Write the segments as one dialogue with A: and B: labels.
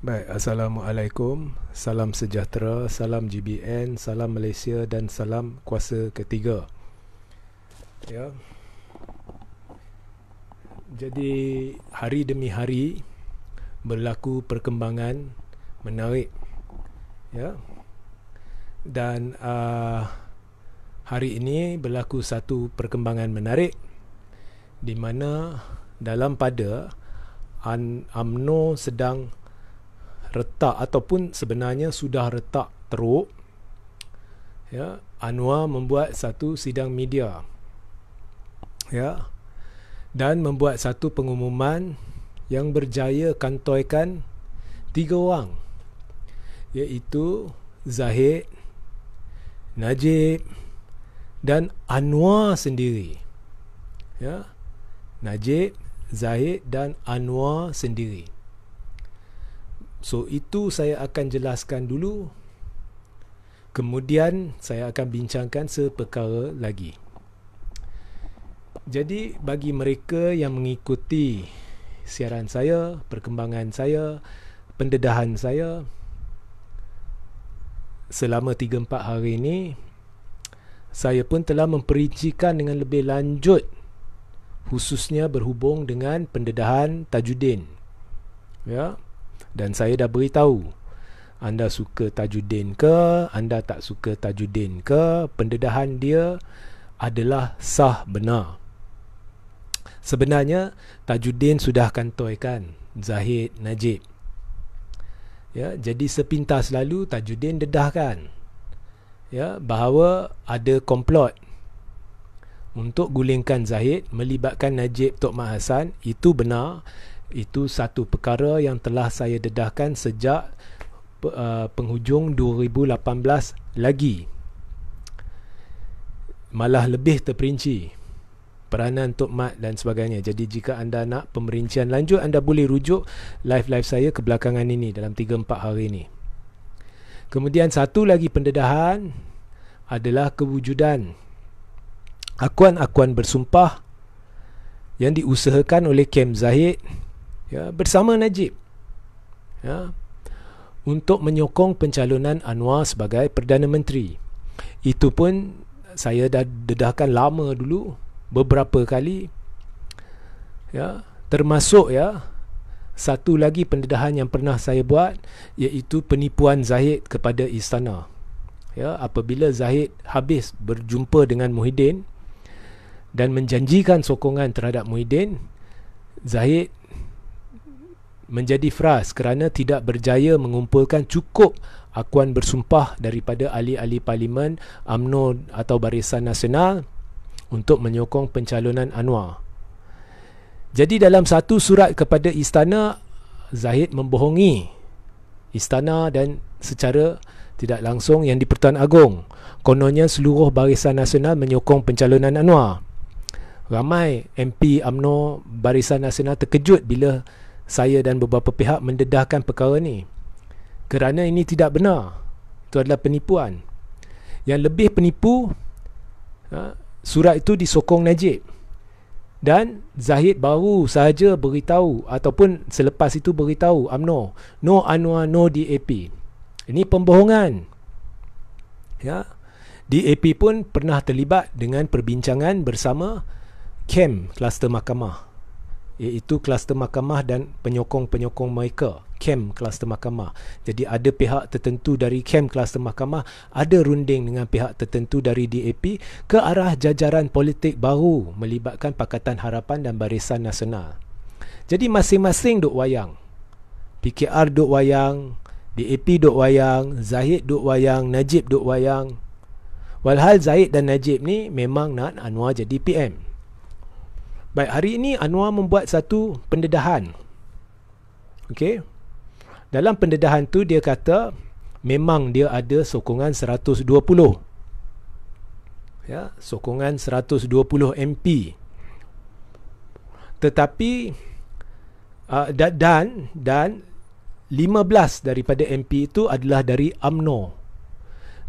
A: Baik, Assalamualaikum, salam sejahtera, salam GBN, salam Malaysia dan salam kuasa ketiga. Ya. Jadi hari demi hari berlaku perkembangan menarik. Ya. Dan uh, hari ini berlaku satu perkembangan menarik di mana dalam pada UMNO sedang retak ataupun sebenarnya sudah retak teruk ya Anwar membuat satu sidang media ya dan membuat satu pengumuman yang berjaya kantoikan tiga orang iaitu Zahid Najib dan Anwar sendiri ya Najib Zahid dan Anwar sendiri So itu saya akan jelaskan dulu. Kemudian saya akan bincangkan seperkara lagi. Jadi bagi mereka yang mengikuti siaran saya, perkembangan saya, pendedahan saya selama 3-4 hari ini, saya pun telah memperincikan dengan lebih lanjut khususnya berhubung dengan pendedahan Tajuddin. Ya dan saya dah beritahu anda suka Tajuddin ke anda tak suka Tajuddin ke pendedahan dia adalah sah benar sebenarnya Tajuddin sudah kantoi Zahid Najib ya jadi sepintas lalu Tajuddin dedahkan ya bahawa ada komplot untuk gulingkan Zahid melibatkan Najib Tok Mahasan itu benar itu satu perkara yang telah saya dedahkan sejak uh, penghujung 2018 lagi malah lebih terperinci peranan Tok Mat dan sebagainya. Jadi jika anda nak pemerincian lanjut, anda boleh rujuk live-live saya ke belakangan ini dalam 3-4 hari ini. Kemudian satu lagi pendedahan adalah kewujudan akuan-akuan bersumpah yang diusahakan oleh Kem Zahid ya bersama Najib ya untuk menyokong pencalonan Anwar sebagai Perdana Menteri. Itu pun saya dah dedahkan lama dulu beberapa kali ya termasuk ya satu lagi pendedahan yang pernah saya buat iaitu penipuan Zahid kepada istana. Ya, apabila Zahid habis berjumpa dengan Muhyiddin dan menjanjikan sokongan terhadap Muhyiddin, Zahid menjadi fras kerana tidak berjaya mengumpulkan cukup akuan bersumpah daripada ahli-ahli parlimen amno atau Barisan Nasional untuk menyokong pencalonan Anwar. Jadi dalam satu surat kepada istana Zahid membohongi istana dan secara tidak langsung yang di-Pertuan Agong. Kononnya seluruh Barisan Nasional menyokong pencalonan Anwar. Ramai MP amno Barisan Nasional terkejut bila saya dan beberapa pihak mendedahkan perkara ini kerana ini tidak benar itu adalah penipuan yang lebih penipu ha, surat itu disokong Najib dan Zahid baru sahaja beritahu ataupun selepas itu beritahu UMNO no Anwar no DAP ini pembohongan ya DAP pun pernah terlibat dengan perbincangan bersama KEM kluster mahkamah iaitu kluster mahkamah dan penyokong-penyokong mereka kem kluster mahkamah. Jadi ada pihak tertentu dari kem kluster mahkamah ada runding dengan pihak tertentu dari DAP ke arah jajaran politik baru melibatkan Pakatan Harapan dan Barisan Nasional. Jadi masing-masing duk wayang. PKR duk wayang, DAP duk wayang, Zahid duk wayang, Najib duk wayang. Walhal Zahid dan Najib ni memang nak Anwar jadi PM. Baik, hari ini Anwar membuat satu pendedahan. Okey. Dalam pendedahan tu dia kata memang dia ada sokongan 120. Ya, sokongan 120 MP. Tetapi uh, dan dan 15 daripada MP itu adalah dari AMNO.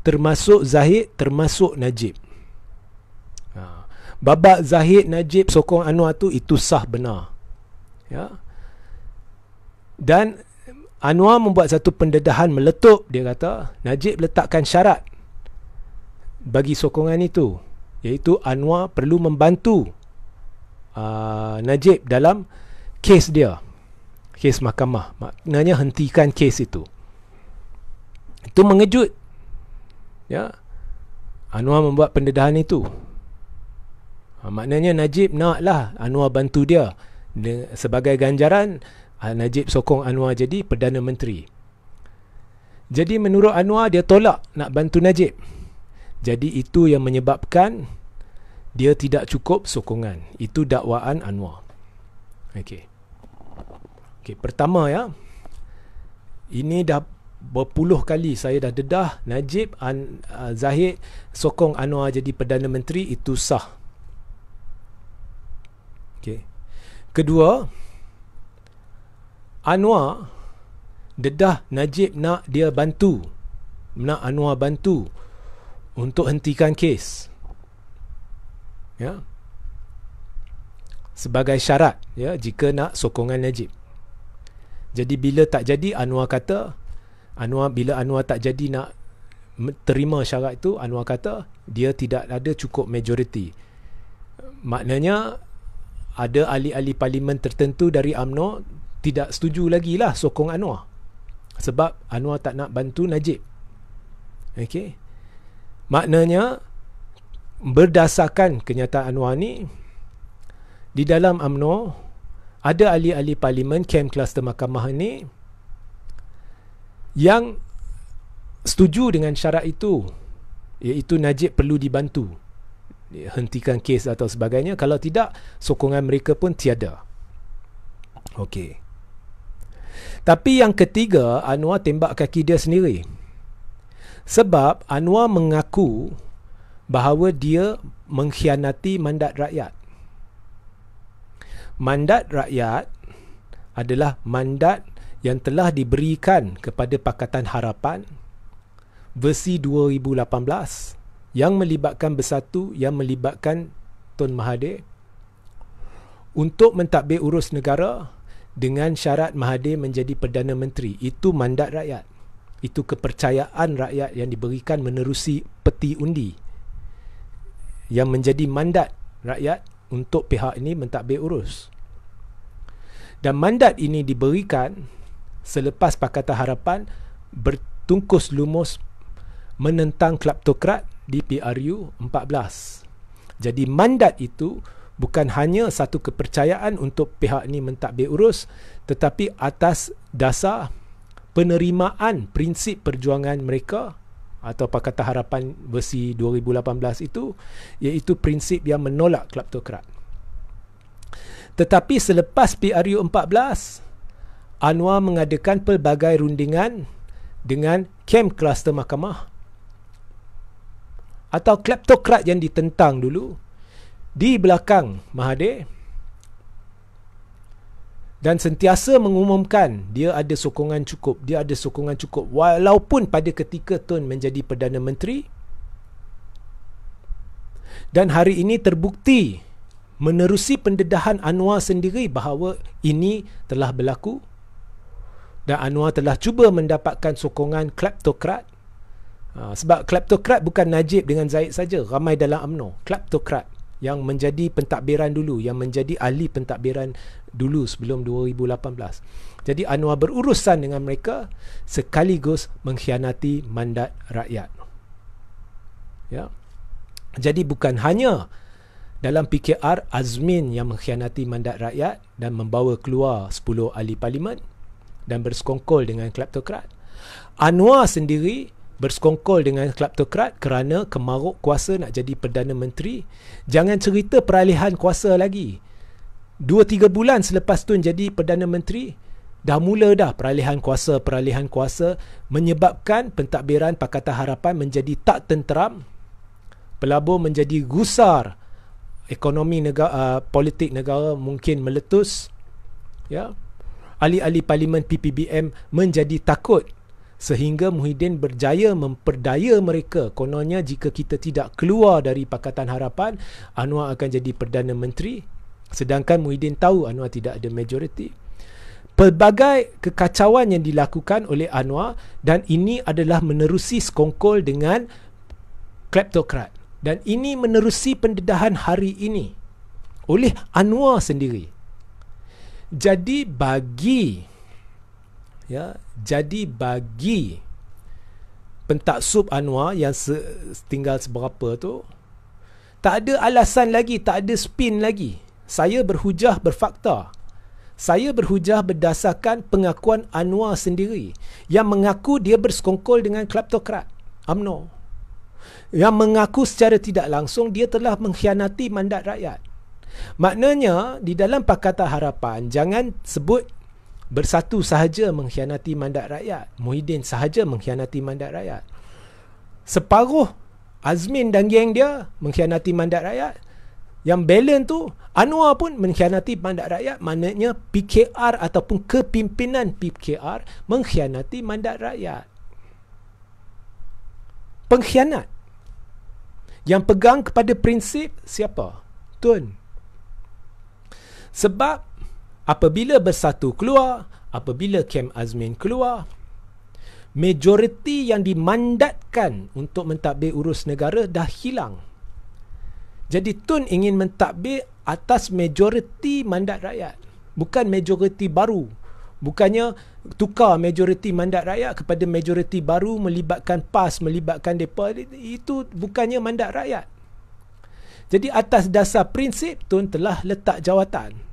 A: Termasuk Zahid, termasuk Najib babak Zahid Najib sokong Anwar tu itu sah benar. Ya. Dan Anwar membuat satu pendedahan meletup dia kata Najib letakkan syarat bagi sokongan itu iaitu Anwar perlu membantu uh, Najib dalam kes dia kes mahkamah maknanya hentikan kes itu itu mengejut ya Anwar membuat pendedahan itu Ha, maknanya Najib naklah Anwar bantu dia. De, sebagai ganjaran, ha, Najib sokong Anwar jadi Perdana Menteri. Jadi menurut Anwar, dia tolak nak bantu Najib. Jadi itu yang menyebabkan dia tidak cukup sokongan. Itu dakwaan Anwar. Okey. Okey, pertama ya. Ini dah berpuluh kali saya dah dedah Najib An, Zahid sokong Anwar jadi Perdana Menteri itu sah. Okey. Kedua, Anwar dedah Najib nak dia bantu. Nak Anwar bantu untuk hentikan kes. Ya. Sebagai syarat ya jika nak sokongan Najib. Jadi bila tak jadi Anwar kata Anwar bila Anwar tak jadi nak terima syarat itu Anwar kata dia tidak ada cukup majoriti. Maknanya ada ahli-ahli parlimen tertentu dari AMNO tidak setuju lagi lah sokong Anwar sebab Anwar tak nak bantu Najib okay. maknanya berdasarkan kenyataan Anwar ni di dalam AMNO ada ahli-ahli parlimen kem kluster mahkamah ni yang setuju dengan syarat itu iaitu Najib perlu dibantu hentikan kes atau sebagainya kalau tidak sokongan mereka pun tiada okey tapi yang ketiga Anwar tembak kaki dia sendiri sebab Anwar mengaku bahawa dia mengkhianati mandat rakyat mandat rakyat adalah mandat yang telah diberikan kepada Pakatan Harapan versi 2018 yang melibatkan bersatu yang melibatkan Tun Mahathir untuk mentadbir urus negara dengan syarat Mahathir menjadi Perdana Menteri itu mandat rakyat itu kepercayaan rakyat yang diberikan menerusi peti undi yang menjadi mandat rakyat untuk pihak ini mentadbir urus dan mandat ini diberikan selepas Pakatan Harapan bertungkus lumus menentang kleptokrat di PRU 14. Jadi mandat itu bukan hanya satu kepercayaan untuk pihak ini mentadbir urus tetapi atas dasar penerimaan prinsip perjuangan mereka atau Pakatan Harapan versi 2018 itu iaitu prinsip yang menolak kleptokrat. Tetapi selepas PRU 14, Anwar mengadakan pelbagai rundingan dengan kem kluster mahkamah atau kleptokrat yang ditentang dulu di belakang Mahathir dan sentiasa mengumumkan dia ada sokongan cukup dia ada sokongan cukup walaupun pada ketika Tun menjadi Perdana Menteri dan hari ini terbukti menerusi pendedahan Anwar sendiri bahawa ini telah berlaku dan Anwar telah cuba mendapatkan sokongan kleptokrat Ha, sebab kleptokrat bukan Najib dengan Zaid saja, ramai dalam amno kleptokrat yang menjadi pentadbiran dulu, yang menjadi ahli pentadbiran dulu sebelum 2018. Jadi Anwar berurusan dengan mereka sekaligus mengkhianati mandat rakyat. Ya. Jadi bukan hanya dalam PKR Azmin yang mengkhianati mandat rakyat dan membawa keluar 10 ahli parlimen dan bersekongkol dengan kleptokrat. Anwar sendiri bersekongkol dengan kleptokrat kerana kemaruk kuasa nak jadi Perdana Menteri. Jangan cerita peralihan kuasa lagi. Dua tiga bulan selepas tu jadi Perdana Menteri, dah mula dah peralihan kuasa-peralihan kuasa menyebabkan pentadbiran Pakatan Harapan menjadi tak tenteram, pelabur menjadi gusar, ekonomi negara, uh, politik negara mungkin meletus, ya. Yeah. ali ahli Parlimen PPBM menjadi takut sehingga Muhyiddin berjaya memperdaya mereka. Kononnya jika kita tidak keluar dari Pakatan Harapan, Anwar akan jadi Perdana Menteri. Sedangkan Muhyiddin tahu Anwar tidak ada majoriti. Pelbagai kekacauan yang dilakukan oleh Anwar dan ini adalah menerusi skongkol dengan kleptokrat. Dan ini menerusi pendedahan hari ini oleh Anwar sendiri. Jadi bagi ya jadi bagi pentaksub anwar yang se- tinggal seberapa tu tak ada alasan lagi tak ada spin lagi saya berhujah berfakta saya berhujah berdasarkan pengakuan anwar sendiri yang mengaku dia bersekongkol dengan kleptokrat amno yang mengaku secara tidak langsung dia telah mengkhianati mandat rakyat maknanya di dalam pakatan harapan jangan sebut bersatu sahaja mengkhianati mandat rakyat. Muhyiddin sahaja mengkhianati mandat rakyat. Separuh Azmin dan geng dia mengkhianati mandat rakyat. Yang balance tu Anwar pun mengkhianati mandat rakyat Maknanya PKR ataupun kepimpinan PKR Mengkhianati mandat rakyat Pengkhianat Yang pegang kepada prinsip siapa? Tun Sebab apabila bersatu keluar, apabila Kem Azmin keluar, majoriti yang dimandatkan untuk mentadbir urus negara dah hilang. Jadi Tun ingin mentadbir atas majoriti mandat rakyat. Bukan majoriti baru. Bukannya tukar majoriti mandat rakyat kepada majoriti baru melibatkan PAS, melibatkan mereka. Itu bukannya mandat rakyat. Jadi atas dasar prinsip, Tun telah letak jawatan.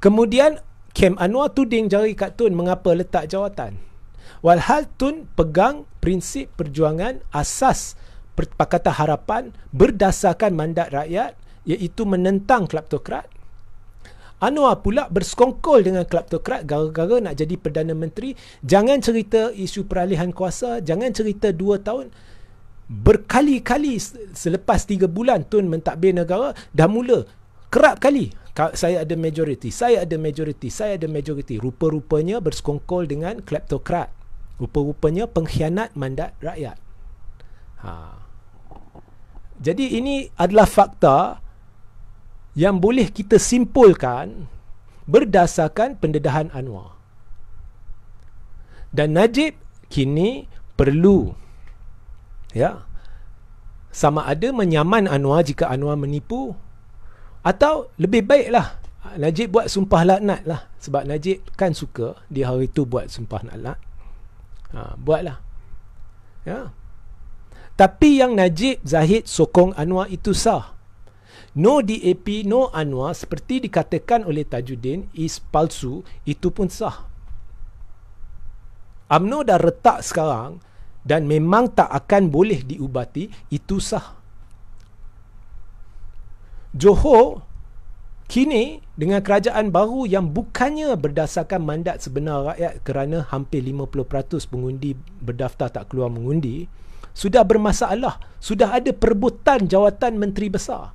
A: Kemudian Kem Anwar tuding jari kat Tun mengapa letak jawatan. Walhal Tun pegang prinsip perjuangan asas Pakatan Harapan berdasarkan mandat rakyat iaitu menentang kleptokrat. Anwar pula bersekongkol dengan kleptokrat gara-gara nak jadi Perdana Menteri. Jangan cerita isu peralihan kuasa, jangan cerita dua tahun. Berkali-kali selepas tiga bulan Tun mentadbir negara dah mula kerap kali saya ada majoriti, saya ada majoriti, saya ada majoriti. Rupa-rupanya bersekongkol dengan kleptokrat. Rupa-rupanya pengkhianat mandat rakyat. Ha. Jadi ini adalah fakta yang boleh kita simpulkan berdasarkan pendedahan Anwar. Dan Najib kini perlu ya sama ada menyaman Anwar jika Anwar menipu atau lebih baiklah Najib buat sumpah laknat lah Sebab Najib kan suka Dia hari tu buat sumpah laknat ha, Buatlah ya. Tapi yang Najib Zahid sokong Anwar itu sah No DAP, no Anwar Seperti dikatakan oleh Tajuddin Is palsu, itu pun sah UMNO dah retak sekarang Dan memang tak akan boleh diubati Itu sah Johor kini dengan kerajaan baru yang bukannya berdasarkan mandat sebenar rakyat kerana hampir 50% pengundi berdaftar tak keluar mengundi sudah bermasalah sudah ada perebutan jawatan menteri besar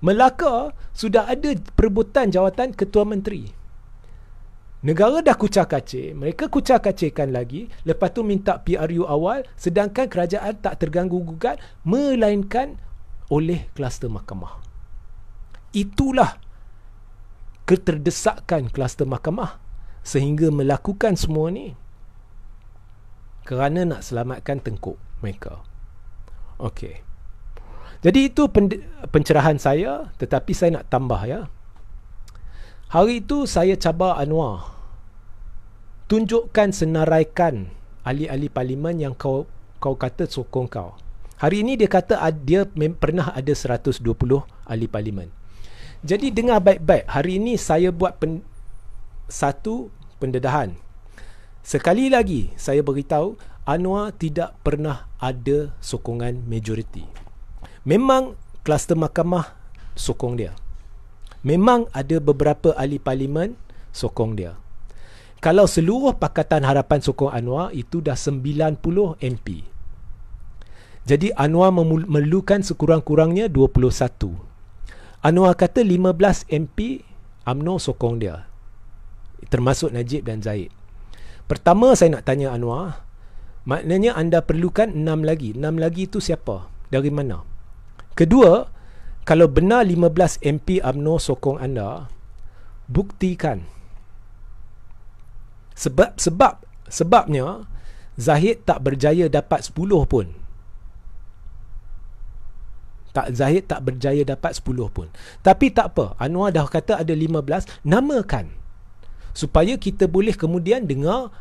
A: Melaka sudah ada perebutan jawatan ketua menteri Negara dah kucar kacir, mereka kucar kacirkan lagi, lepas tu minta PRU awal, sedangkan kerajaan tak terganggu-gugat, melainkan oleh kluster mahkamah itulah keterdesakan kluster mahkamah sehingga melakukan semua ni kerana nak selamatkan tengkuk mereka. Okey. Jadi itu pencerahan saya tetapi saya nak tambah ya. Hari itu saya cabar Anwar tunjukkan senaraikan ahli-ahli parlimen yang kau kau kata sokong kau. Hari ini dia kata dia pernah ada 120 ahli parlimen. Jadi dengar baik-baik. Hari ini saya buat pen, satu pendedahan. Sekali lagi saya beritahu Anwar tidak pernah ada sokongan majoriti. Memang kluster mahkamah sokong dia. Memang ada beberapa ahli parlimen sokong dia. Kalau seluruh Pakatan Harapan sokong Anwar itu dah 90 MP. Jadi Anwar memerlukan sekurang-kurangnya Anwar kata 15 MP UMNO sokong dia termasuk Najib dan Zaid pertama saya nak tanya Anwar maknanya anda perlukan 6 lagi 6 lagi itu siapa? dari mana? kedua kalau benar 15 MP UMNO sokong anda buktikan sebab sebab sebabnya Zahid tak berjaya dapat 10 pun tak Zahid tak berjaya dapat 10 pun. Tapi tak apa, Anwar dah kata ada 15, namakan. Supaya kita boleh kemudian dengar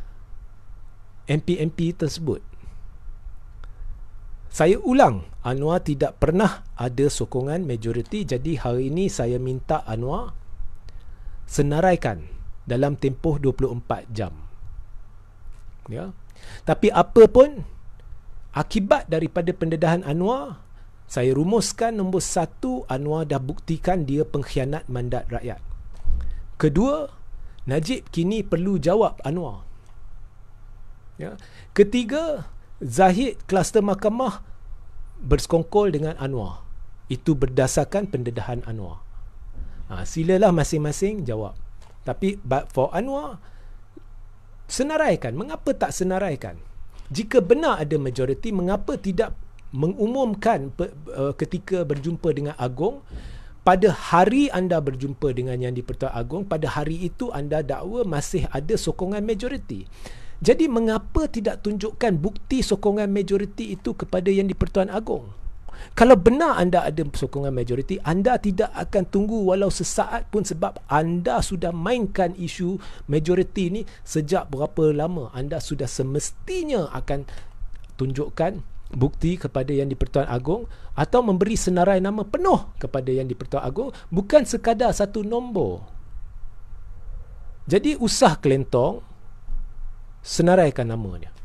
A: MP-MP tersebut. Saya ulang, Anwar tidak pernah ada sokongan majoriti jadi hari ini saya minta Anwar senaraikan dalam tempoh 24 jam. Ya. Tapi apa pun akibat daripada pendedahan Anwar saya rumuskan nombor satu Anwar dah buktikan dia pengkhianat mandat rakyat kedua Najib kini perlu jawab Anwar ya. ketiga Zahid kluster mahkamah bersekongkol dengan Anwar itu berdasarkan pendedahan Anwar ha, silalah masing-masing jawab tapi but for Anwar senaraikan mengapa tak senaraikan jika benar ada majoriti mengapa tidak mengumumkan pe, uh, ketika berjumpa dengan Agong pada hari anda berjumpa dengan yang di-Pertuan Agong pada hari itu anda dakwa masih ada sokongan majoriti jadi mengapa tidak tunjukkan bukti sokongan majoriti itu kepada yang di-Pertuan Agong kalau benar anda ada sokongan majoriti anda tidak akan tunggu walau sesaat pun sebab anda sudah mainkan isu majoriti ini sejak berapa lama anda sudah semestinya akan tunjukkan bukti kepada yang di-Pertuan Agong atau memberi senarai nama penuh kepada yang di-Pertuan Agong bukan sekadar satu nombor. Jadi usah kelentong senaraikan namanya.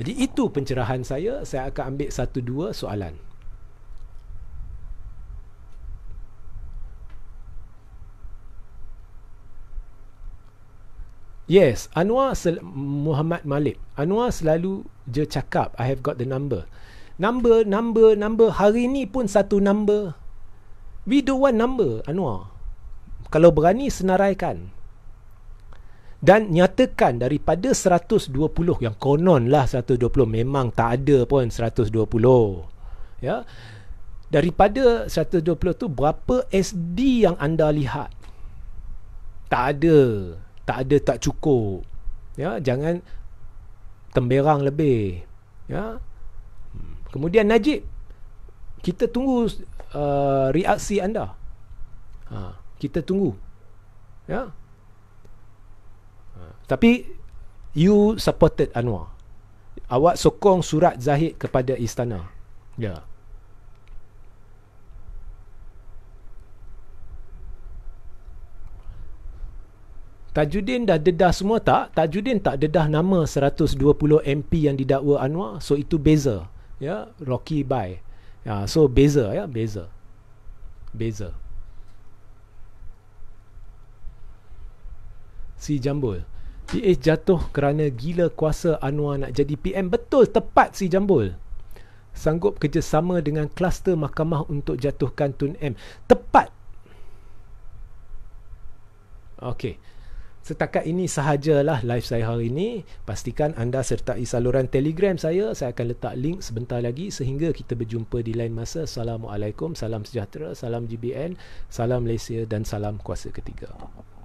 A: Jadi itu pencerahan saya. Saya akan ambil satu dua soalan. Yes, Anwar sel- Muhammad Malik. Anwar selalu je cakap, I have got the number. Number, number, number. Hari ni pun satu number. We don't want number, Anwar. Kalau berani, senaraikan. Dan nyatakan daripada 120 yang konon lah 120 memang tak ada pun 120. Ya. Daripada 120 tu berapa SD yang anda lihat? Tak ada tak ada tak cukup ya jangan temberang lebih ya kemudian najib kita tunggu uh, reaksi anda ha kita tunggu ya ha, tapi you supported anwar awak sokong surat zahid kepada istana ya yeah. Tajuddin dah dedah semua tak? Tajuddin tak dedah nama 120 MP yang didakwa Anwar. So itu beza. Ya, Rocky Bay. Ya, so beza ya, beza. Beza. Si Jambul. PH jatuh kerana gila kuasa Anwar nak jadi PM. Betul, tepat si Jambul. Sanggup kerjasama dengan kluster mahkamah untuk jatuhkan Tun M. Tepat. Okey setakat ini sahajalah live saya hari ini. Pastikan anda sertai saluran Telegram saya. Saya akan letak link sebentar lagi sehingga kita berjumpa di lain masa. Assalamualaikum, salam sejahtera, salam GBN, salam Malaysia dan salam kuasa ketiga.